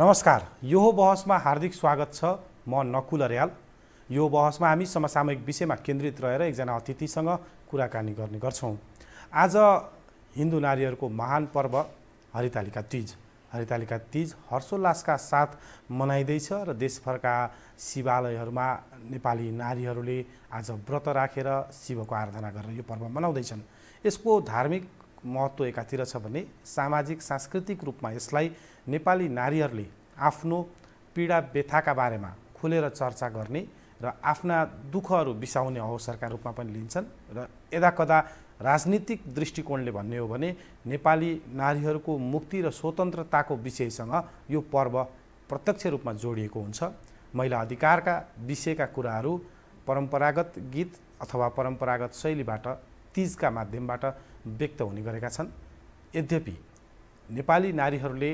नमस्कार यो बहसमा हार्दिक स्वागत छ म नकुल अर्याल यो बहसमा हामी समसामयिक विषयमा केन्द्रित रहेर एकजना अतिथिसँग कुराकानी गर्ने गर्छौँ आज हिन्दू नारीहरूको महान पर्व हरितालिका तिज हरितालिका तिज हर्षोल्लासका साथ मनाइँदैछ र देशभरका शिवालयहरूमा नेपाली नारीहरूले आज व्रत राखेर शिवको आराधना गरेर यो पर्व मनाउँदैछन् यसको धार्मिक महत्त्व एकातिर छ भने सामाजिक सांस्कृतिक रूपमा यसलाई नेपाली नारीहरूले आफ्नो पीडा व्यथाका बारेमा खुलेर चर्चा गर्ने र आफ्ना दुःखहरू बिसाउने अवसरका रूपमा पनि लिन्छन् र यदाकदा राजनीतिक दृष्टिकोणले भन्ने हो भने नेपाली नारीहरूको मुक्ति र स्वतन्त्रताको विषयसँग यो पर्व प्रत्यक्ष रूपमा जोडिएको हुन्छ महिला अधिकारका विषयका कुराहरू परम्परागत गीत अथवा परम्परागत शैलीबाट तिजका माध्यमबाट व्यक्त हुने गरेका छन् यद्यपि नेपाली नारीहरूले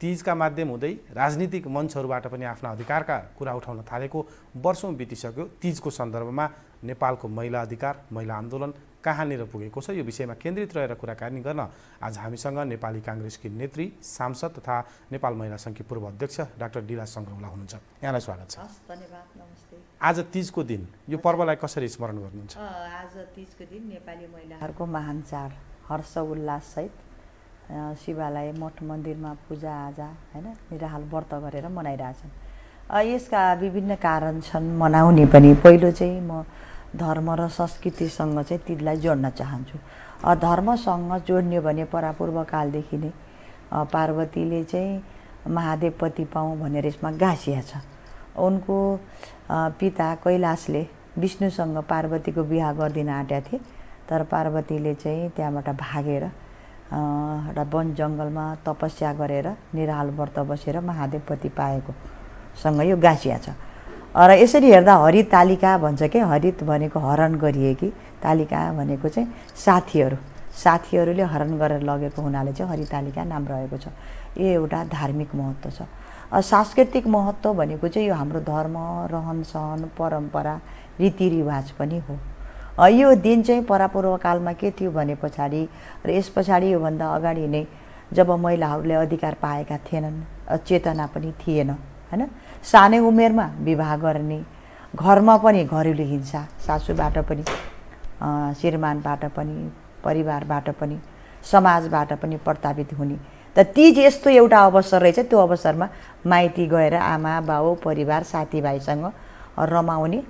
तिजका माध्यम हुँदै राजनीतिक मञ्चहरूबाट पनि आफ्ना अधिकारका कुरा उठाउन थालेको वर्षौँ बितिसक्यो तिजको सन्दर्भमा नेपालको महिला अधिकार महिला आन्दोलन कहाँनिर पुगेको छ यो विषयमा केन्द्रित रहेर कुराकानी गर्न आज हामीसँग नेपाली काङ्ग्रेसकी नेत्री सांसद तथा नेपाल महिला सङ्घकी पूर्व अध्यक्ष डाक्टर डिला सङ्ग्रौला हुनुहुन्छ यहाँलाई स्वागत छ धन्यवाद नमस्ते आज तिजको दिन यो पर्वलाई कसरी स्मरण गर्नुहुन्छ आज तिजको दिन नेपाली महिलाहरूको महान चाड हर्ष उल्लाससहित शिवालय मठ मन्दिरमा पूजाआजा होइन निराहाल व्रत गरेर मनाइरहेछन् यसका विभिन्न कारण छन् मनाउने पनि पहिलो चाहिँ म धर्म र संस्कृतिसँग चाहिँ तिनलाई जोड्न चाहन्छु धर्मसँग जोड्ने भने परापूर्वकालदेखि नै पार्वतीले चाहिँ महादेव पति पाउँ भनेर यसमा गाँसिया छ उनको पिता कैलाशले विष्णुसँग पार्वतीको बिहा गरिदिन आँटेका थिए तर पार्वतीले चाहिँ त्यहाँबाट भागेर र वन जङ्गलमा तपस्या गरेर निराल व्रत बसेर महादेवपति पाएको सँग यो गाँसिया छ र यसरी हेर्दा हरित तालिका भन्छ कि हरित भनेको हरण गरिए कि तालिका भनेको चाहिँ साथीहरू साथीहरूले हरण गरेर लगेको हुनाले चाहिँ तालिका नाम रहेको छ यो एउटा धार्मिक महत्त्व छ सांस्कृतिक महत्त्व भनेको चाहिँ यो हाम्रो धर्म रहन सहन परम्परा रीतिरिवाज पनि हो यो दिन चाहिँ परापूर्वकालमा के थियो भने पछाडि र यस पछाडि योभन्दा अगाडि नै जब महिलाहरूले अधिकार पाएका थिएनन् चेतना पनि थिएन होइन सानै उमेरमा विवाह गर्ने घरमा पनि घरेलु हिंसा सासूबाट पनि श्रीमानबाट पनि परिवारबाट पनि समाजबाट पनि प्रतावित हुने त तिज यस्तो एउटा अवसर रहेछ त्यो अवसरमा माइती गएर आमा बाउ परिवार साथीभाइसँग रमाउने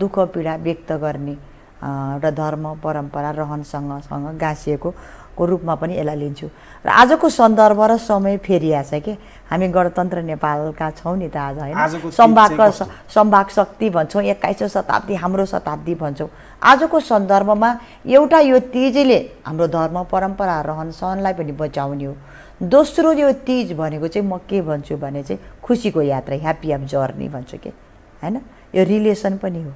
दुःख पीडा व्यक्त गर्ने र धर्म परम्परा सँग गाँसिएको को रूपमा पनि यसलाई लिन्छु र आजको सन्दर्भ र समय फेरिया छ कि हामी गणतन्त्र नेपालका छौँ नि त आज होइन सम्भाग सम्भाग शक्ति भन्छौँ एक्काइसौँ शताब्दी हाम्रो शताब्दी भन्छौँ आजको सन्दर्भमा एउटा यो तिजले हाम्रो धर्म परम्परा रहन सहनलाई पनि बचाउने हो दोस्रो यो तिज भनेको चाहिँ म के भन्छु भने चाहिँ खुसीको यात्रा ह्याप्पी अफ जर्नी भन्छु कि होइन यो रिलेसन पनि हो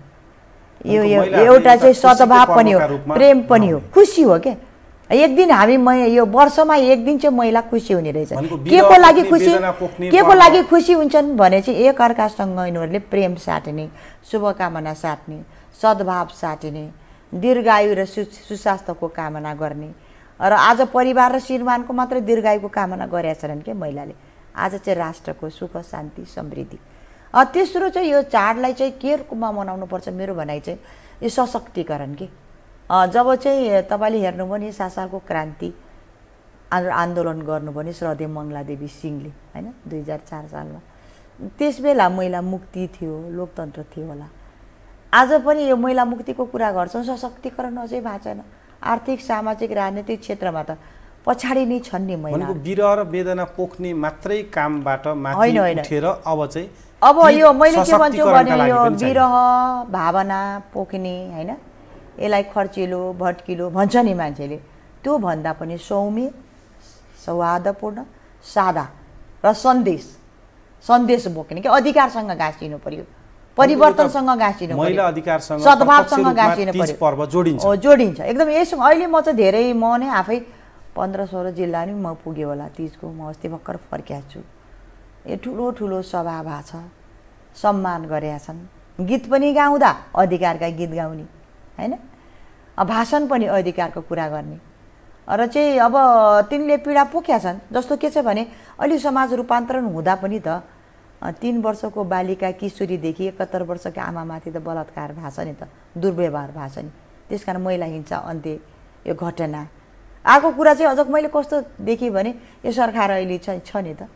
यो एउटा चाहिँ सद्भाव पनि हो प्रेम पनि हो खुसी हो क्या एक दिन हामी म यो वर्षमा एक दिन चाहिँ महिला खुसी हुने रहेछ के को लागि खुसी के को लागि खुसी हुन्छन् भने चाहिँ एकअर्कासँग यिनीहरूले प्रेम साट्ने शुभकामना साट्ने सद्भाव साट्ने दीर्घायु र सु सुस्वास्थ्यको कामना गर्ने र आज परिवार र श्रीमानको मात्रै दीर्घायुको कामना गरेका छैनन् क्या महिलाले आज चाहिँ राष्ट्रको सुख शान्ति समृद्धि तेस्रो चाहिँ यो चाडलाई चाहिँ के रूपमा मनाउनुपर्छ मेरो भनाइ चाहिँ यो सशक्तिकरण के जब चाहिँ तपाईँले हेर्नुभयो नि सात सालको क्रान्ति आन्दोलन गर्नुभयो नि श्रद्धे मङ्गलादेवी सिंहले होइन दुई हजार चार सालमा त्यसबेला महिला मुक्ति थियो लोकतन्त्र थियो होला आज पनि यो महिला मुक्तिको कुरा गर्छौँ सशक्तिकरण अझै भएको छैन आर्थिक सामाजिक राजनीतिक क्षेत्रमा त पछाडि नै छन् नि महिला विरह र वेदना पोख्ने मात्रै कामबाट माथि उठेर अब चाहिँ अब यो मैले के भन्छु भने यो विरह भावना पोख्ने होइन यसलाई खर्चिलो भट्किलो भन्छ नि मान्छेले त्यो भन्दा पनि सौम्य सौहार्दपूर्ण सादा र सन्देश सन्देश बोक्ने कि अधिकारसँग गाँसिनु पर्यो परिवर्तनसँग गाँसिनु महिला अधिकारसँग सद्भावसँग गाँसिनु पर्यो जोडिन्छ जोडिन्छ एकदम यसो अहिले म चाहिँ धेरै म नै आफै पन्ध्र सोह्र जिल्ला नि म पुगेँ होला तिजको म अस्ति भर्खर फर्किया छु ए ठुलो ठुलो सभा भएको छ सम्मान गरेका छन् गीत पनि गाउँदा अधिकारका गीत गाउने होइन भाषण पनि अधिकारको कुरा गर्ने र चाहिँ अब तिनले पीडा पोख्या छन् जस्तो के छ भने अहिले समाज रूपान्तरण हुँदा पनि त तिन वर्षको बालिका किशोरीदेखि एकहत्तर वर्षको आमामाथि त बलात्कार भएको छ नि त दुर्व्यवहार भएको छ नि त्यस कारण महिला हिंसा अन्त्य यो घटना अर्को कुरा चाहिँ अझ मैले कस्तो देखेँ भने यो सरकार अहिले छ छ नि त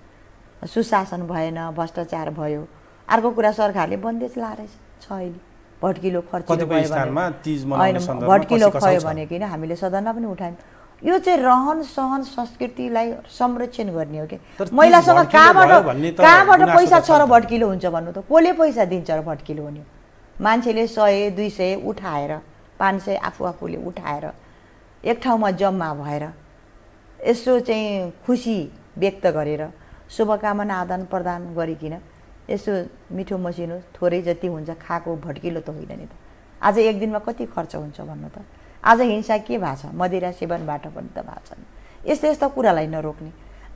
सुशासन भएन भ्रष्टाचार भयो अर्को कुरा सरकारले बन्देज रहेछ छ अहिले भट्किलो खर्च होइन भट्किलो खयो भने किन हामीले सदनमा पनि उठायौँ यो चाहिँ रहन सहन संस्कृतिलाई संरक्षण गर्ने हो कि महिलासँग कहाँबाट कहाँबाट पैसा छ र भड्किलो हुन्छ भन्नु त कसले पैसा दिन्छ र भड्किलो हुने मान्छेले सय दुई सय उठाएर पाँच सय आफू आफूले उठाएर एक ठाउँमा जम्मा भएर यसो चाहिँ खुसी व्यक्त गरेर शुभकामना आदान प्रदान गरिकन यसो मिठो मसिनो थोरै जति हुन्छ खाएको भड्किलो त होइन नि त आज एक दिनमा कति खर्च हुन्छ भन्नु त आज हिंसा के भएको छ मदिरा सेवनबाट पनि त भएको छन् यस्तो यस्तो कुरालाई नरोक्ने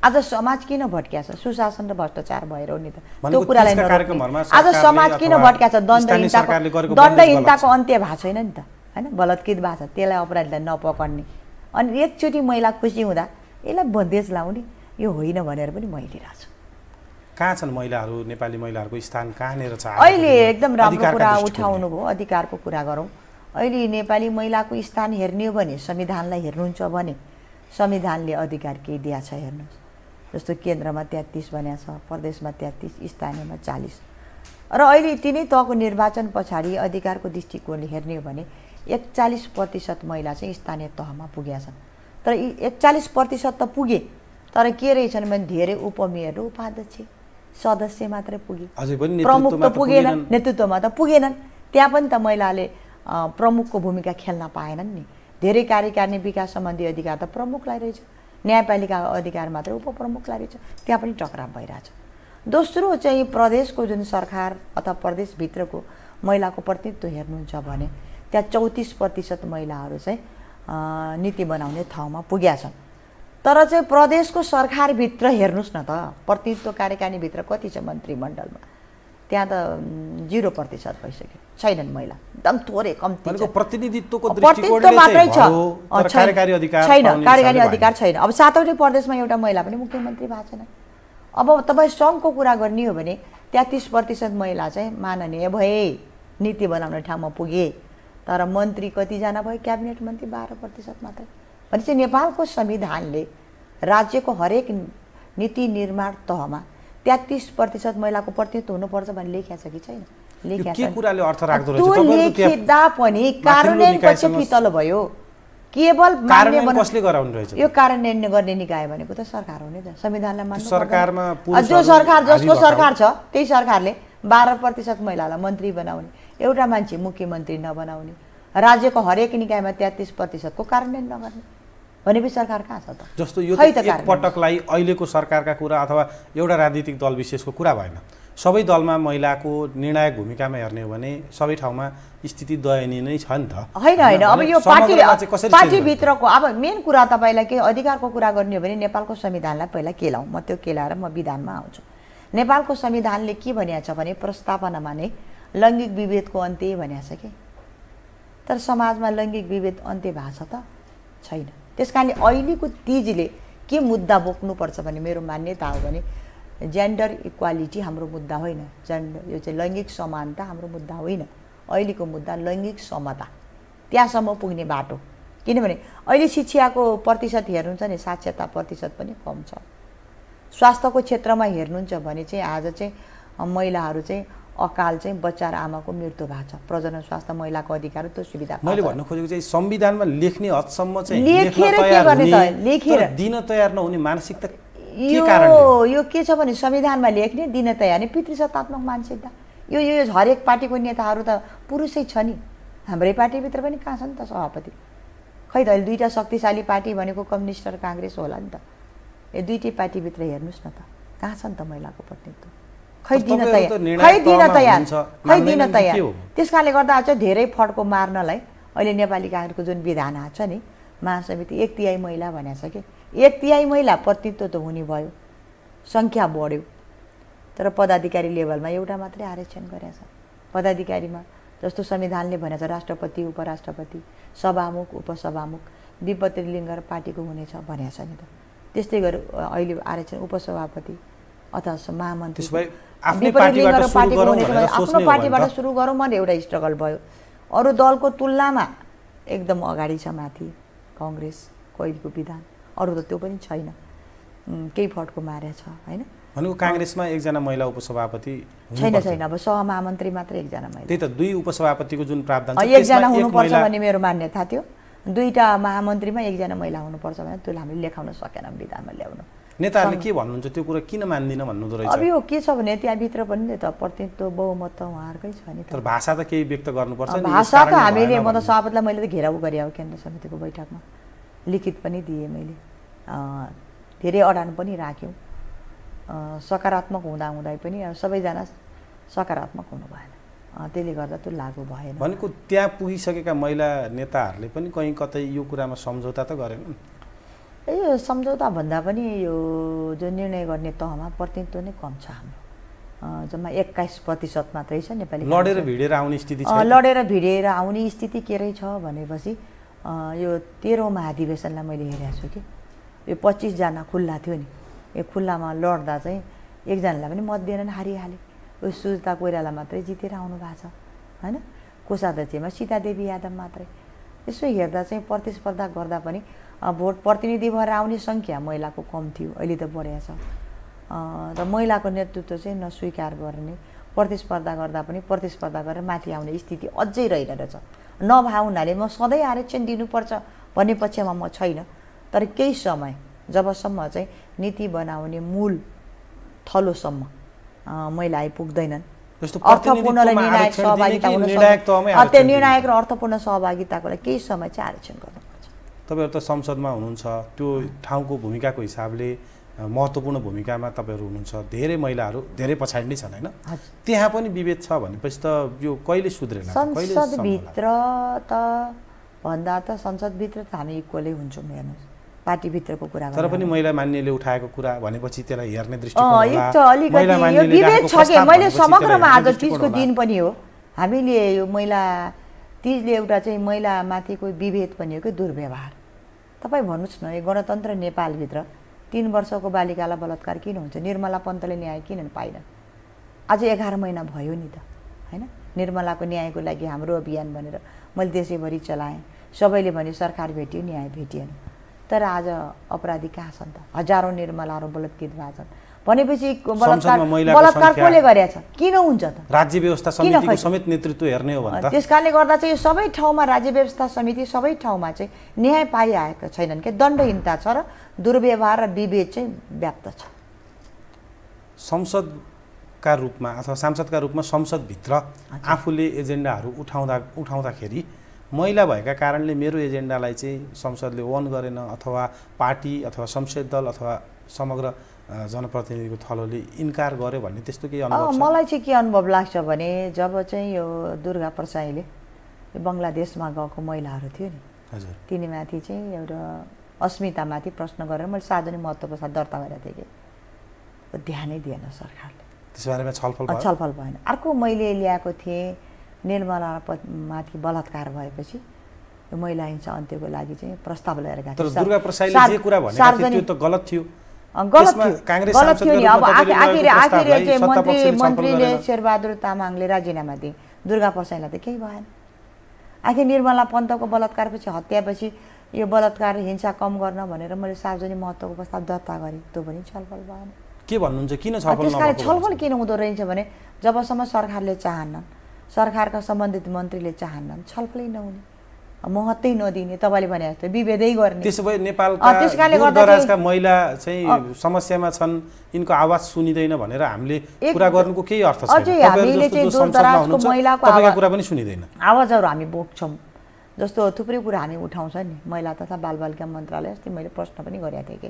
आज समाज किन भट्किया छ सुशासन र भ्रष्टाचार भएर नि त त्यो कुरालाई आज समाज किन भट्किया छ दण्ड हिंसाको अन्त्य भएको छैन नि त होइन बलात्कृत भएको छ त्यसलाई अपराधीलाई नपकड्ने अनि एकचोटि महिला खुसी हुँदा यसलाई बन्देज लाउने यो होइन भनेर पनि मैले हिँडिरहेको कहाँ छन् महिलाहरू नेपाली महिलाहरूको स्थान कहाँनिर छ अहिले एकदम राम्रो कुरा उठाउनु भयो अधिकारको कुरा गरौँ अहिले नेपाली महिलाको स्थान हेर्ने हो भने संविधानलाई हेर्नुहुन्छ भने संविधानले अधिकार केही दिएको छ हेर्नुहोस् जस्तो केन्द्रमा तेत्तिस बनाएको छ प्रदेशमा तेत्तिस स्थानीयमा चालिस र अहिले तिनै तहको निर्वाचन पछाडि अधिकारको दृष्टिकोणले हेर्ने हो भने एकचालिस प्रतिशत महिला चाहिँ स्थानीय तहमा पुगेका छन् तर यी एकचालिस प्रतिशत त पुगे तर के रहेछन् भने धेरै उपमेयर उपाध्यक्ष सदस्य मात्रै पुगे प्रमुख त पुगेनन् नेतृत्वमा त पुगेनन् त्यहाँ पनि त महिलाले प्रमुखको भूमिका खेल्न पाएनन् नि धेरै कार्यकारिणी विकास सम्बन्धी अधिकार त प्रमुखलाई रहेछ न्यायपालिका अधिकार मात्रै उपप्रमुखलाई रहेछ त्यहाँ पनि टक्राव भइरहेछ दोस्रो चाहिँ प्रदेशको जुन सरकार अथवा प्रदेशभित्रको महिलाको प्रतिनिधित्व हेर्नुहुन्छ भने त्यहाँ चौतिस प्रतिशत महिलाहरू चाहिँ नीति बनाउने ठाउँमा पुग्या छन् तर चाहिँ प्रदेशको सरकारभित्र हेर्नुहोस् न त प्रतिनिधित्व कार्यकारीभित्र कति छ मन्त्रीमण्डलमा त्यहाँ त जिरो प्रतिशत भइसक्यो छैनन् महिला एकदम थोरै कम्ती प्रतिनिधित्वको प्रतिनिधित्व मात्रै छ छैन कार्यकारी अधिकार छैन अब सातवटै प्रदेशमा एउटा महिला पनि मुख्यमन्त्री भएको छैन अब तपाईँ सङ्घको कुरा गर्ने हो भने त्यहाँ तिस प्रतिशत महिला चाहिँ माननीय भए नीति बनाउने ठाउँमा पुगे तर मन्त्री कतिजना भयो क्याबिनेट मन्त्री बाह्र प्रतिशत मात्रै भनेपछि नेपालको संविधानले राज्यको हरेक नीति निर्माण तहमा तेत्तिस प्रतिशत महिलाको प्रतिनिधित्व हुनुपर्छ भने लेखिया छ कि छैन लेख्दा पनि कार्यान्वयन पितल भयो केवल यो कार्यान्वयन गर्ने निकाय भनेको त सरकार हो नि त संविधानलाई मान्नु सरकारमा जो सरकार जसको सरकार छ त्यही सरकारले बाह्र प्रतिशत महिलालाई मन्त्री बनाउने एउटा मान्छे मुख्यमन्त्री नबनाउने राज्यको हरेक निकायमा तेत्तिस प्रतिशतको कार्यान्वयन नगर्ने भनेपछि सरकार कहाँ छ त जस्तो यो पटकलाई अहिलेको सरकारका कुरा अथवा एउटा राजनीतिक दल विशेषको कुरा भएन सबै दलमा महिलाको निर्णायक भूमिकामा हेर्ने हो भने सबै ठाउँमा स्थिति दयनीय नै छ नि त होइन होइन अब यो पार्टी पार्टीभित्रको अब मेन कुरा तपाईँलाई के अधिकारको कुरा गर्ने हो भने नेपालको संविधानलाई पहिला केलाउँ म त्यो केलाएर म विधानमा आउँछु नेपालको संविधानले के भनिएको छ भने प्रस्तावनामा नै लैङ्गिक विभेदको अन्त्य भनिएको छ कि तर समाजमा लैङ्गिक विभेद अन्त्य भएको छ त छैन त्यस कारणले अहिलेको तिजले के मुद्दा बोक्नुपर्छ भने मेरो मान्यता हो भने जेन्डर इक्वालिटी हाम्रो मुद्दा होइन जेन्डर यो चाहिँ लैङ्गिक समानता हाम्रो मुद्दा होइन अहिलेको मुद्दा लैङ्गिक समता त्यहाँसम्म पुग्ने बाटो किनभने अहिले शिक्षाको प्रतिशत हेर्नुहुन्छ नि साक्षरता प्रतिशत पनि कम छ स्वास्थ्यको क्षेत्रमा हेर्नुहुन्छ भने चाहिँ आज चाहिँ महिलाहरू चाहिँ अकाल चाहिँ बच्चा र आमाको मृत्यु भएको छ प्रजन स्वास्थ्य महिलाको अधिकार त्यो सुविधा मैले भन्न खोजेको चाहिँ संविधानमा लेख्ने हदसम्म चाहिँ लेखेर लेखेर दिन तयार नहुने मानसिकता यो यो के छ भने संविधानमा लेख्ने दिन तयार पितृसत्तात्मक मानसिकता यो यो हरेक पार्टीको नेताहरू त पुरुषै छ नि हाम्रै पार्टीभित्र पनि कहाँ छ नि त सभापति खै त अहिले दुईवटा शक्तिशाली पार्टी भनेको कम्युनिस्ट र काङ्ग्रेस होला नि त ए दुइटै पार्टीभित्र हेर्नुहोस् न त कहाँ छ नि त महिलाको प्रतिनिधित्व खै दिन तयार खै दिन तयार खै दिन तयार त्यस कारणले गर्दा चाहिँ धेरै फड्को मार्नलाई अहिले नेपाली काङ्ग्रेसको जुन विधान आएको छ नि महासमिति एक तिहाई महिला भनेको छ कि एक तिहाई महिला प्रतिनिधित्व त हुने भयो सङ्ख्या बढ्यो तर पदाधिकारी लेभलमा एउटा मात्रै आरक्षण गरेछ पदाधिकारीमा जस्तो संविधानले भनेको छ राष्ट्रपति उपराष्ट्रपति सभामुख उपसभामुख दिपत्री लिङ्गर पार्टीको हुनेछ भनेको छ नि त त्यस्तै गरेर अहिले आएर उपसभापति अथवा महामन्त्री आफ्नो पार्टीबाट सुरु गरौँ भने एउटा स्ट्रगल भयो अरू दलको तुलनामा एकदम अगाडि छ माथि कङ्ग्रेस कोइलको विधान अरू त त्यो पनि छैन केही फटको मारे छ होइन भनेको काङ्ग्रेसमा एकजना महिला उपसभापति छैन छैन अब सहमहामन्त्री मात्रै एकजना महिला त्यही त दुई उपसभापतिको जुन प्रावधान एकजना हुनुपर्छ भन्ने मेरो मान्यता थियो दुईवटा महामन्त्रीमा एकजना महिला हुनुपर्छ भने त्यसलाई हामीले लेखाउन सकेनौँ विधानमा ल्याउनु नेताहरूले के भन्नुहुन्छ त्यो कुरा किन मान्दिनँ भन्नुहुँदो रहेछ अब यो के छ भने त्यहाँभित्र पनि त प्रतिनिधित्व बहुमत त उहाँहरूकै छ नि तर भाषा त केही व्यक्त गर्नुपर्छ भाषा त हामीले म त सभापतिलाई मैले त घेराउ गरेँ अब केन्द्र समितिको बैठकमा लिखित पनि दिएँ मैले धेरै अडान पनि राख्यौँ सकारात्मक हुँदा हुँदै पनि सबैजना सकारात्मक हुनु भएन त्यसले गर्दा त्यो लागू भएन भनेको त्यहाँ पुगिसकेका महिला नेताहरूले पनि कहीँ कतै यो कुरामा सम्झौता त गरेन यो सम्झौता भन्दा पनि यो जो निर्णय गर्ने तहमा प्रतिनिधित्व नै कम छ हाम्रो जम्मा एक्काइस प्रतिशत मात्रै छ नेपाली लडेर भिडेर आउने स्थिति लडेर भिडेर आउने स्थिति के रहेछ भनेपछि यो तेह्रौँ महाधिवेशनलाई मैले हेरेको छु कि यो पच्चिसजना खुल्ला थियो नि यो खुल्लामा लड्दा चाहिँ एकजनालाई पनि मत दिएन हारिहालेँ उयो सुजता कोइराला मात्रै जितेर आउनु भएको छ होइन कोषाध्यक्षमा सीतादेवी यादव मात्रै यसो हेर्दा चाहिँ प्रतिस्पर्धा गर्दा पनि भोट प्रतिनिधि भएर आउने सङ्ख्या महिलाको कम थियो अहिले त बढिया छ र महिलाको नेतृत्व चाहिँ नस्वीकार गर्ने प्रतिस्पर्धा गर्दा पनि प्रतिस्पर्धा गरेर माथि आउने स्थिति अझै रहेछ नभए हुनाले म सधैँ आरक्षण दिनुपर्छ भन्ने पक्षमा म छैन तर केही समय जबसम्म चाहिँ नीति बनाउने मूल थलोसम्म महिला आइपुग्दैनन् र त्यो निर्णायक र अर्थपूर्ण सहभागिताको लागि केही समय चाहिँ आरक्षण गर्नुपर्छ तपाईँहरू त संसदमा हुनुहुन्छ त्यो ठाउँको भूमिकाको हिसाबले महत्त्वपूर्ण भूमिकामा तपाईँहरू हुनुहुन्छ धेरै महिलाहरू धेरै पछाडि नै छन् होइन त्यहाँ पनि विभेद छ भनेपछि त यो कहिले सुध्रेला संसदभित्र त भन्दा त संसदभित्र त हामी इक्वलै हुन्छौँ हेर्नुहोस् पार्टीभित्रको कुरा तर पनि महिला मान्नेले उठाएको कुरा भनेपछि त्यसलाई हेर्ने दृष्टिकोण मैले समग्रमा आज तिजको दिन पनि हो हामीले यो महिला तिजले एउटा चाहिँ महिलामाथिको विभेद पनि हो कि दुर्व्यवहार तपाईँ भन्नुहोस् न यो गणतन्त्र नेपालभित्र तिन वर्षको बालिकालाई बलात्कार किन हुन्छ निर्मला पन्तले न्याय किन पाएन आज एघार महिना भयो नि त होइन निर्मलाको न्यायको लागि हाम्रो अभियान भनेर मैले देशैभरि चलाएँ सबैले भने सरकार भेट्यो न्याय भेटिएन तर आज अपराधी कहाँ छन् त हजारौँ निर्मलाहरू बलात्कृत भएको छन् भनेपछि बलात्कार कसले गरेछ किन हुन्छ त राज्य व्यवस्था समितिको समेत नेतृत्व हेर्ने हो भने त्यस कारणले गर्दा चाहिँ यो सबै ठाउँमा राज्य व्यवस्था समिति सबै ठाउँमा चाहिँ न्याय पाइआएका छैनन् कि दण्डहीनता छ र दुर्व्यवहार र विभेद चाहिँ व्याप्त छ संसदका रूपमा अथवा सांसदका रूपमा संसदभित्र आफूले एजेन्डाहरू उठाउँदा उठाउँदाखेरि महिला भएका कारणले मेरो एजेन्डालाई चाहिँ संसदले वन गरेन अथवा पार्टी अथवा संसद दल अथवा समग्र जनप्रतिनिधिको थलोले इन्कार गर्यो भन्ने त्यस्तो केही अनुभव मलाई चाहिँ के अनुभव लाग्छ भने जब चाहिँ यो दुर्गा प्रसाईले बङ्गलादेशमा गएको महिलाहरू थियो नि हजुर तिनीमाथि चाहिँ एउटा अस्मितामाथि प्रश्न गरेर मैले सार्वजनिक महत्त्वको साथ दर्ता गरेको थिएँ कि ध्यानै दिएन सरकारले त्यस बारेमा छलफल छलफल भएन अर्को मैले ल्याएको थिएँ निर्मला माथि बलात्कार भएपछि यो महिला हिंसा अन्त्यको लागि चाहिँ प्रस्ताव लिएर गएको थियो मन्त्रीले शेरबहादुर तामाङले राजीनामा दिए दुर्गा प्रसाईलाई त केही भएन आखिर निर्मला पन्तको बलात्कारपछि हत्यापछि यो बलात्कार हिंसा कम गर्न भनेर मैले सार्वजनिक महत्त्वको प्रस्ताव दर्ता गरेँ त्यो पनि छलफल भएन के भन्नुहुन्छ किन छलफल किन हुँदो रहेछ भने जबसम्म सरकारले चाहन्नन् सरकारका सम्बन्धित मन्त्रीले चाहन्नन् छलफलै नहुने महत्त्वै नदिने तपाईँले भने जस्तो विभेदै गर्ने त्यसो भए नेपालका त्यस कारणले महिला चाहिँ समस्यामा छन् यिनको आवाज सुनिँदैन भनेर हामीले कुरा गर्नुको केही अर्थ छैन हामीले चाहिँ महिलाको कुरा पनि सुनिँदैन आवाजहरू हामी बोक्छौँ जस्तो थुप्रै कुरा हामी उठाउँछ नि महिला तथा बालबालिका मन्त्रालय अस्ति मैले प्रश्न पनि गरेको थिएँ कि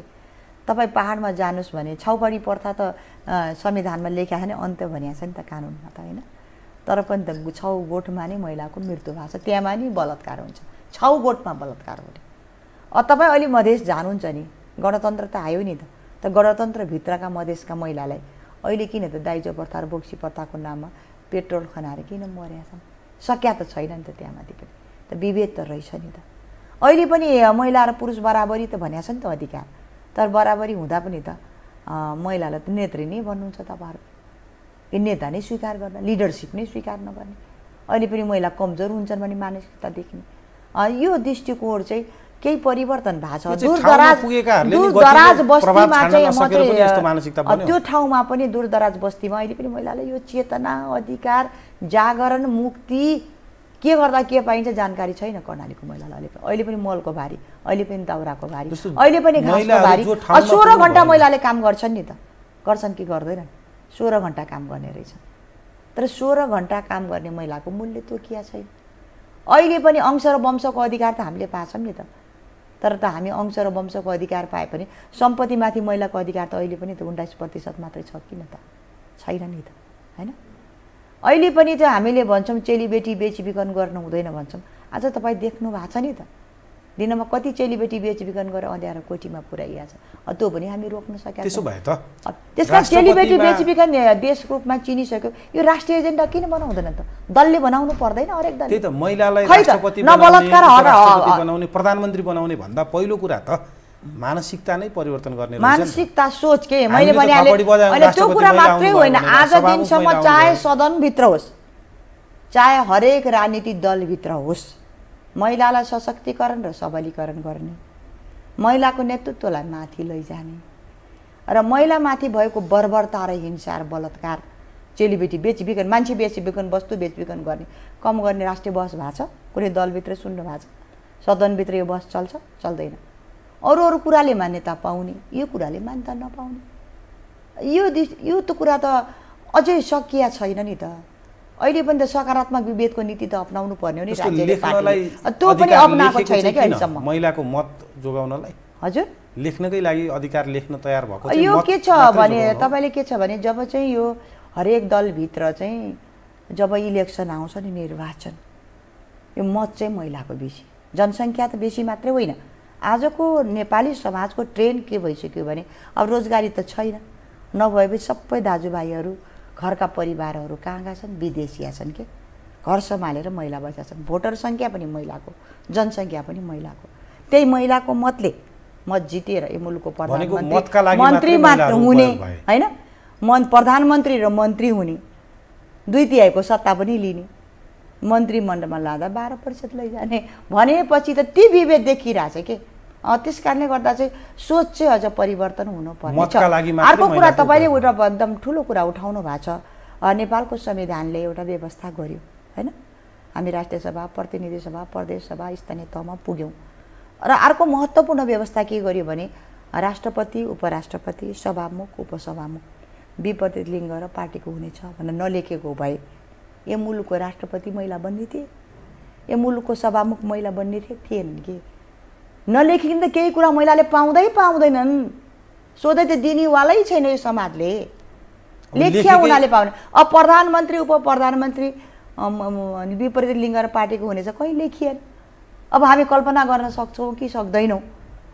तपाईँ पाहाडमा जानुहोस् भने छाउपडी प्रथा त संविधानमा लेखा छ नि अन्त्य भनिएको छ नि त कानुनमा त होइन तर पनि त छौ गोठमा नै महिलाको मृत्यु भएको छ त्यहाँमा नि बलात्कार हुन्छ छौ गोठमा बलात्कार हुने तपाईँ अहिले मधेस जानुहुन्छ नि गणतन्त्र त आयो नि त त गणतन्त्रभित्रका मधेसका महिलालाई अहिले किन त दाइजो प्रथा र बोक्सी प्रथाको नाममा पेट्रोल खनाएर किन मर्या छन् सक्या त छैन नि त त्यहाँमाथि पनि त विभेद त रहेछ नि त अहिले पनि महिला र पुरुष बराबरी त भनिएको छ नि त अधिकार तर बराबरी हुँदा पनि त महिलालाई त नेत्री नै भन्नुहुन्छ तपाईँहरू नेता नै स्वीकार गर्न लिडरसिप नै स्वीकार नगर्ने अहिले पनि महिला कमजोर हुन्छन् भने मानसिकता देख्ने यो दृष्टिकोण चाहिँ केही परिवर्तन भएको छ दूरदराज दूरदराज बस्तीमा चाहिँ त्यो ठाउँमा पनि दूरदराज बस्तीमा अहिले पनि महिलाले यो चेतना अधिकार जागरण मुक्ति के गर्दा के पाइन्छ जानकारी छैन कर्णालीको महिलालाई अहिले पनि मलको भारी अहिले पनि दाउराको भारी अहिले पनि घाँसको भारी सोह्र घन्टा महिलाले काम गर्छन् नि त गर्छन् कि गर्दैनन् सोह्र घन्टा काम गर्ने रहेछ तर सोह्र घन्टा काम गर्ने महिलाको मूल्य तोकिया छैन अहिले पनि अंश र वंशको अधिकार त हामीले पाएछौँ नि त तर त हामी अंश र वंशको अधिकार पाए पनि सम्पत्तिमाथि महिलाको अधिकार त अहिले पनि त उन्नाइस प्रतिशत मात्रै छ किन त छैन नि त होइन अहिले पनि त हामीले भन्छौँ चेलीबेटी बेचबिखन गर्नु हुँदैन भन्छौँ आज तपाईँ देख्नु भएको छ नि त दिनमा कति चेलीबेटी बेचबिखन गरेर अँध्यारो कोठीमा पुऱ्याइरहेको छ त्यो पनि हामी रोक्न सकेका त्यसो भए त कारण चेलीबेटी बेचबिखन देशको रूपमा चिनिसक्यो यो राष्ट्रिय एजेन्डा किन बनाउँदैन त दलले बनाउनु पर्दैन हरेक दल त्यही त महिलालाई बनाउने प्रधानमन्त्री बनाउने भन्दा पहिलो कुरा त मानसिकता नै परिवर्तन गर्ने मानसिकता सोच के मैले भने त्यो कुरा मात्रै होइन आज दिनसम्म चाहे सदनभित्र होस् चाहे हरेक राजनीतिक दलभित्र होस् महिलालाई सशक्तिकरण र सबलीकरण गर्ने महिलाको नेतृत्वलाई माथि लैजाने र महिलामाथि भएको बर्बरता र हिंसा र बलात्कार चेलीबेटी बेचबिखन मान्छे बेचबिखन वस्तु बेचबिखन गर्ने कम गर्ने राष्ट्रिय बहस भएको छ कुनै दलभित्र सुन्नु भएको छ सदनभित्र यो बहस चल्छ चल्दैन अरू अरू कुराले मान्यता पाउने यो कुराले मान्यता नपाउने यो यो त कुरा त अझै सकिया छैन नि त अहिले पनि त सकारात्मक विभेदको नीति त अप्नाउनु पर्ने हो नि त्यो पनि अप्नाएको छैन कि अहिलेसम्म महिलाको मत जोगाउनलाई हजुर लेख्नकै लागि अधिकार लेख्न तयार भएको यो के छ भने तपाईँले के छ भने जब चाहिँ यो हरेक दलभित्र चाहिँ जब इलेक्सन आउँछ नि निर्वाचन यो मत चाहिँ महिलाको बेसी जनसङ्ख्या त बेसी मात्रै होइन आजको नेपाली समाजको ट्रेन्ड के भइसक्यो भने अब रोजगारी त छैन नभए पनि सबै दाजुभाइहरू घरका परिवारहरू कहाँ कहाँ छन् विदेशिया छन् के घर सम्हालेर महिला बसेका छन् भोटर सङ्ख्या पनि महिलाको जनसङ्ख्या पनि महिलाको त्यही महिलाको मतले मत जितेर यो मुलुकको प्रधानमन्त्री मन्त्री मात्र हुने होइन मन प्रधानमन्त्री र मन्त्री हुने दुई तिहाईको सत्ता पनि लिने मन्त्रीमण्डलमा लाँदा बाह्र प्रतिशत लैजाने भनेपछि त ती विभेद देखिरहेछ के त्यस कारणले गर्दा चाहिँ सोच चाहिँ अझ परिवर्तन हुनु पर्छ अर्को कुरा तपाईँले एउटा एकदम ठुलो कुरा उठाउनु भएको छ नेपालको संविधानले एउटा व्यवस्था गर्यो होइन हामी राष्ट्रिय सभा प्रतिनिधि सभा प्रदेश सभा स्थानीय तहमा पुग्यौँ र अर्को महत्त्वपूर्ण व्यवस्था के गर्यो भने राष्ट्रपति उपराष्ट्रपति सभामुख उपसभामुख विपरीत लिङ्ग र पार्टीको हुनेछ भनेर नलेखेको भए यो मुलुकको राष्ट्रपति महिला बन्ने थिए यो मुलुकको सभामुख महिला बन्ने थिए थिएनन् कि नलेखिकन त केही कुरा महिलाले पाउँदै पाउँदैनन् सोधै त दिनेवालै छैन यो समाजले लेखिया उनीहरूले पाउने अब प्रधानमन्त्री उप प्रधानमन्त्री विपरीत लिङ्ग पार्टीको हुनेछ कहीँ लेखिएन अब हामी कल्पना गर्न सक्छौँ कि सक्दैनौँ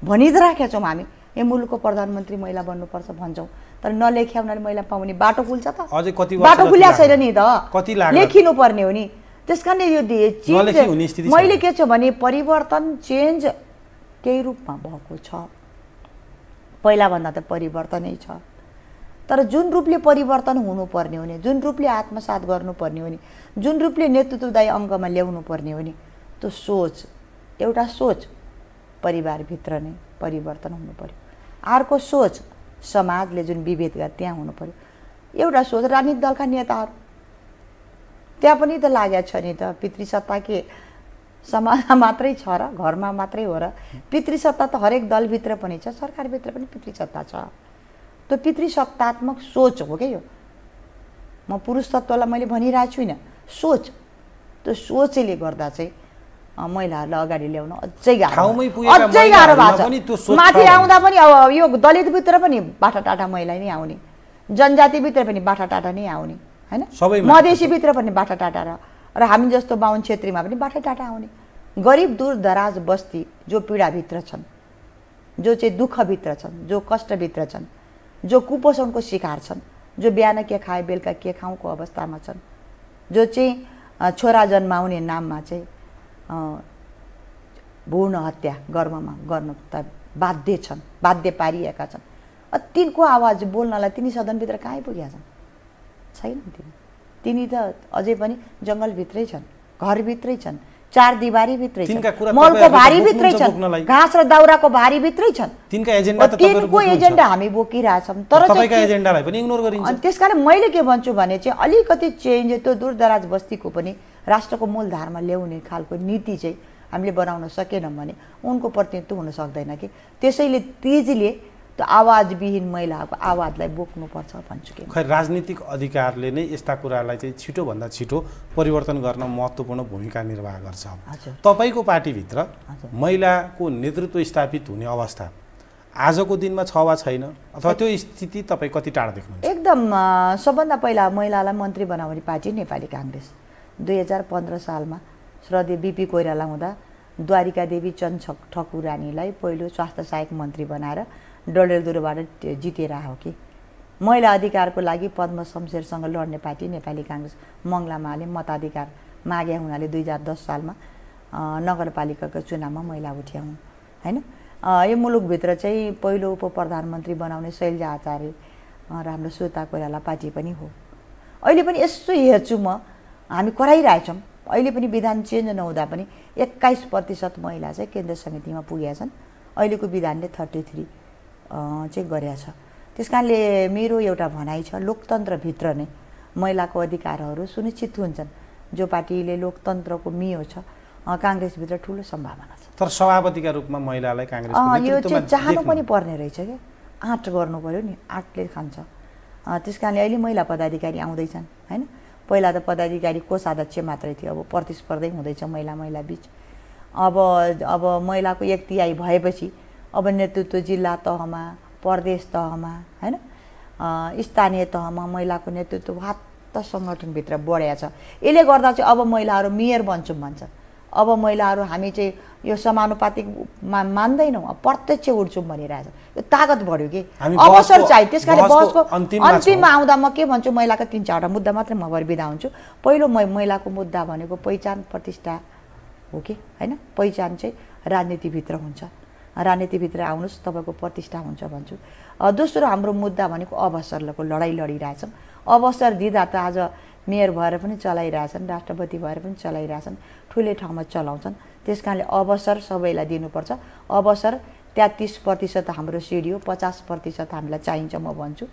भनि त राखेका छौँ हामी ए मुलुकको प्रधानमन्त्री महिला बन्नुपर्छ भन्छौँ तर नलेख्या उनीहरूले महिला पाउने बाटो खुल्छ त अझै कति बाटो खुल्या छैन नि त कति लेखिनु पर्ने हो नि त्यस कारणले यो मैले के छ भने परिवर्तन चेन्ज केही रूपमा भएको छ पहिलाभन्दा त परिवर्तनै छ तर जुन रूपले परिवर्तन हुनुपर्ने हो नि जुन रूपले आत्मसात गर्नुपर्ने हो नि जुन रूपले नेतृत्वदायी अङ्गमा ल्याउनु पर्ने हो नि त्यो सोच एउटा सोच परिवारभित्र नै परिवर्तन हुनु पर्यो अर्को सोच समाजले जुन विभेद गर् त्यहाँ हुनु पर्यो एउटा सोच राजनीतिक दलका नेताहरू त्यहाँ पनि त लागेको छ नि त पितृसत्ता के समाजमा मात्रै छ र घरमा मात्रै हो र पितृसत्ता त हरेक दलभित्र पनि छ सरकारभित्र पनि पितृसत्ता छ त्यो पितृसत्तात्मक सोच हो क्या यो म पुरुष तत्त्वलाई मैले भनिरहेको छुइनँ सोच त्यो सोचले गर्दा चाहिँ महिलाहरूलाई अगाडि ल्याउन अझै गाह्रो भएको छ माथि आउँदा पनि अब यो दलितभित्र पनि बाटा टाटा महिला नै आउने जनजातिभित्र पनि बाटा टाटा नै आउने होइन मधेसीभित्र पनि बाटा टाटा र र हामी जस्तो बाहुन छेत्रीमा पनि बाटै टाटा आउने गरिब दूर दराज बस्ती जो पीडाभित्र छन् जो चाहिँ दुःखभित्र छन् जो कष्टभित्र छन् जो कुपोषणको शिकार छन् जो बिहान के खाए बेलुका के खाउँको अवस्थामा छन् जो चाहिँ छोरा जन्माउने नाममा चाहिँ भूर्ण हत्या गर्वमा गर्न त बाध्य छन् बाध्य पारिएका छन् तिनको आवाज बोल्नलाई तिनी सदनभित्र कहाँ पुगेका छन् छैनन् तिनी तिनी त अझै पनि जङ्गलभित्रै छन् घरभित्रै छन् चार दिवारीभित्रै छन् मलको भारीभित्रै छन् घाँस र दाउराको भारीभित्रै छन् तिनको एजेन्डा हामी बोकिरहेछौँ तर त्यस कारण मैले के भन्छु भने चाहिँ अलिकति चेन्ज त्यो दूरदराज बस्तीको पनि राष्ट्रको मूलधारमा ल्याउने खालको नीति चाहिँ हामीले बनाउन सकेनौँ भने उनको प्रतिनिधित्व हुन सक्दैन कि त्यसैले तिजले त्यो आवाजविहीन महिलाहरूको आवाजलाई बोक्नुपर्छ भन्छु कि खै राजनीतिक अधिकारले नै यस्ता कुरालाई चाहिँ छिटोभन्दा छिटो परिवर्तन गर्न महत्त्वपूर्ण भूमिका निर्वाह गर्छ तपाईँको पार्टीभित्र महिलाको नेतृत्व स्थापित हुने अवस्था आजको दिनमा छ वा छैन अथवा त्यो स्थिति तपाईँ कति टाढा देख्नु एकदम सबभन्दा पहिला महिलालाई मन्त्री बनाउने पार्टी नेपाली काङ्ग्रेस दुई हजार पन्ध्र सालमा श्रद्धे बिपी कोइराला हुँदा द्वारिका देवी चन्द ठकुरानीलाई पहिलो स्वास्थ्य सहायक मन्त्री बनाएर डडेलधुरोबाट जितेर हो कि महिला अधिकारको लागि पद्म शमशेरसँग लड्ने पार्टी नेपाली काङ्ग्रेस मङ्गलामाले मताधिकार मागे हुनाले दुई हजार दस सालमा नगरपालिकाको चुनावमा महिला उठ्या हुन् होइन यो मुलुकभित्र चाहिँ पहिलो उप प्रधानमन्त्री बनाउने शैलजा आचार्य र हाम्रो श्रोता कोइराला पार्टी पनि हो अहिले पनि यसो हेर्छु म हामी कराइरहेछौँ अहिले पनि विधान चेन्ज नहुँदा पनि एक्काइस प्रतिशत महिला चाहिँ केन्द्र समितिमा पुगेका छन् अहिलेको विधानले थर्टी थ्री चाहिँ गरेका छ त्यस कारणले मेरो एउटा भनाइ छ लोकतन्त्रभित्र नै महिलाको अधिकारहरू सुनिश्चित हुन्छन् जो पार्टीले लोकतन्त्रको मियो छ काङ्ग्रेसभित्र ठुलो सम्भावना छ तर सभापतिका रूपमा महिलालाई काङ्ग्रेस यो चाहिँ चाहनु पनि पर्ने रहेछ कि आँट गर्नु पऱ्यो नि आँटले खान्छ त्यस कारणले अहिले महिला पदाधिकारी आउँदैछन् होइन पहिला त पदाधिकारी कोष अध्यक्ष मात्रै थियो अब प्रतिस्पर्धै हुँदैछ महिला महिला बिच अब अब महिलाको एक तिहाई भएपछि अब नेतृत्व जिल्ला तहमा प्रदेश तहमा होइन स्थानीय तहमा महिलाको नेतृत्व वात्त सङ्गठनभित्र बढिया छ यसले गर्दा चाहिँ अब महिलाहरू मेयर बन्छौँ भन्छ अब महिलाहरू हामी चाहिँ यो समानुपातिक मा मान्दैनौँ प्रत्यक्ष उठ्छौँ भनिरहेछ यो तागत बढ्यो कि अवसर चाहियो त्यस कारण बहसको अन्तिममा आउँदा म के भन्छु महिलाको तिन चारवटा मुद्दा मात्रै म भएर बिदा हुन्छु पहिलो म महिलाको मुद्दा भनेको पहिचान प्रतिष्ठा हो कि होइन पहिचान चाहिँ राजनीतिभित्र हुन्छ राजनीतिभित्र आउनुहोस् तपाईँको प्रतिष्ठा हुन्छ भन्छु दोस्रो हाम्रो मुद्दा भनेको अवसरको लडाइँ लडिरहेछौँ अवसर दिँदा त आज मेयर भएर पनि चलाइरहेछन् राष्ट्रपति भएर पनि चलाइरहेछन् ठुलै ठाउँमा चलाउँछन् त्यस कारणले अवसर सबैलाई दिनुपर्छ अवसर तेत्तिस प्रतिशत हाम्रो सिडी हो पचास प्रतिशत हामीलाई चाहिन्छ म भन्छु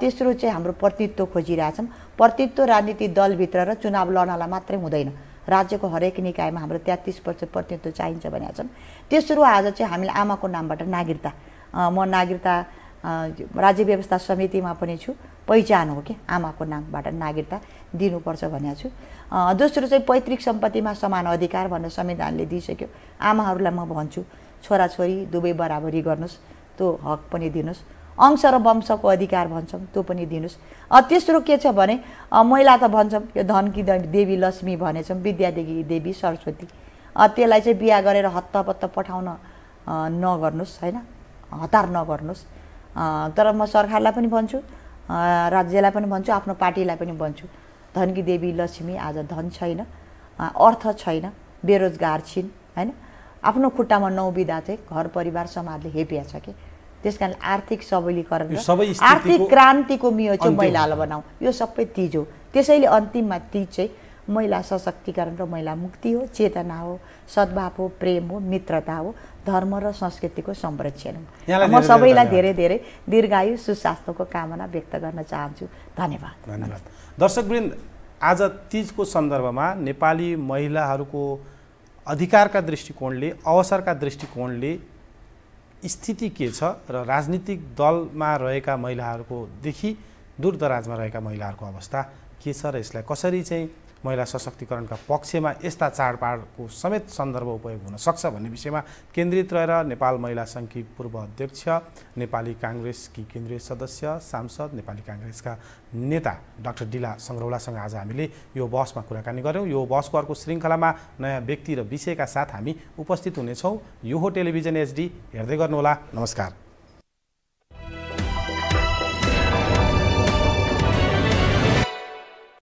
तेस्रो चाहिँ हाम्रो प्रतित्व खोजिरहेछौँ प्रतित्व राजनीति दलभित्र र चुनाव लड्नलाई मात्रै हुँदैन राज्यको हरेक निकायमा हाम्रो तेत्तिस प्रतिशत प्रतिनिधित्व चाहिन्छ भनेका छन् तेस्रो आज चाहिँ हामीले आमाको नामबाट नागरिकता म नागरिकता राज्य व्यवस्था समितिमा पनि छु पहिचान हो कि आमाको नामबाट नागरिकता दिनुपर्छ भनेको छु दोस्रो चाहिँ पैतृक सम्पत्तिमा समान अधिकार भनेर संविधानले दिइसक्यो आमाहरूलाई म भन्छु छोराछोरी दुवै बराबरी गर्नुहोस् त्यो हक पनि दिनुहोस् अंश र वंशको अधिकार भन्छौँ त्यो पनि दिनुहोस् तेस्रो के छ भने महिला त भन्छौँ यो धनकी देवी लक्ष्मी भनेछौँ विद्यादेवी देवी सरस्वती त्यसलाई चाहिँ बिहा गरेर हत्तपत्त पठाउन नगर्नुहोस् होइन हतार नगर्नुहोस् तर म सरकारलाई पनि भन्छु राज्यलाई पनि भन्छु आफ्नो पार्टीलाई पनि भन्छु धनकी देवी लक्ष्मी आज धन छैन अर्थ छैन बेरोजगार छिन् होइन आफ्नो खुट्टामा नौबिदा चाहिँ घर परिवार समाजले हेपिया छ कि त्यस कारण आर्थिक सबलीकरण आर्थिक क्रान्तिको मियो चाहिँ महिलालाई बनाऊ यो सबै तिज हो त्यसैले अन्तिममा तिज चाहिँ महिला सशक्तिकरण र महिला मुक्ति हो चेतना हो सद्भाव हो प्रेम हो मित्रता हो धर्म र संस्कृतिको संरक्षण हो म सबैलाई धेरै धेरै दीर्घायु सुस्वास्थ्यको कामना व्यक्त गर्न चाहन्छु धन्यवाद धन्यवाद दर्शकवृन्द आज तिजको सन्दर्भमा नेपाली महिलाहरूको अधिकारका दृष्टिकोणले अवसरका दृष्टिकोणले स्थिति के छ र राजनीतिक दलमा रहेका महिलाहरूकोदेखि दूरदराजमा रहेका महिलाहरूको अवस्था के छ र यसलाई कसरी चाहिँ महिला सशक्तिकरणका पक्षमा यस्ता चाडबाडको समेत सन्दर्भ उपयोग हुनसक्छ भन्ने विषयमा केन्द्रित रहेर नेपाल महिला सङ्घकी पूर्व अध्यक्ष नेपाली काङ्ग्रेसकी केन्द्रीय सदस्य सांसद नेपाली काङ्ग्रेसका नेता डाक्टर डिला सङ्ग्रौलासँग आज हामीले यो बसमा कुराकानी गऱ्यौँ यो बसको अर्को श्रृङ्खलामा नयाँ व्यक्ति र विषयका साथ हामी उपस्थित हुनेछौँ यो हो टेलिभिजन एचडी हेर्दै गर्नुहोला नमस्कार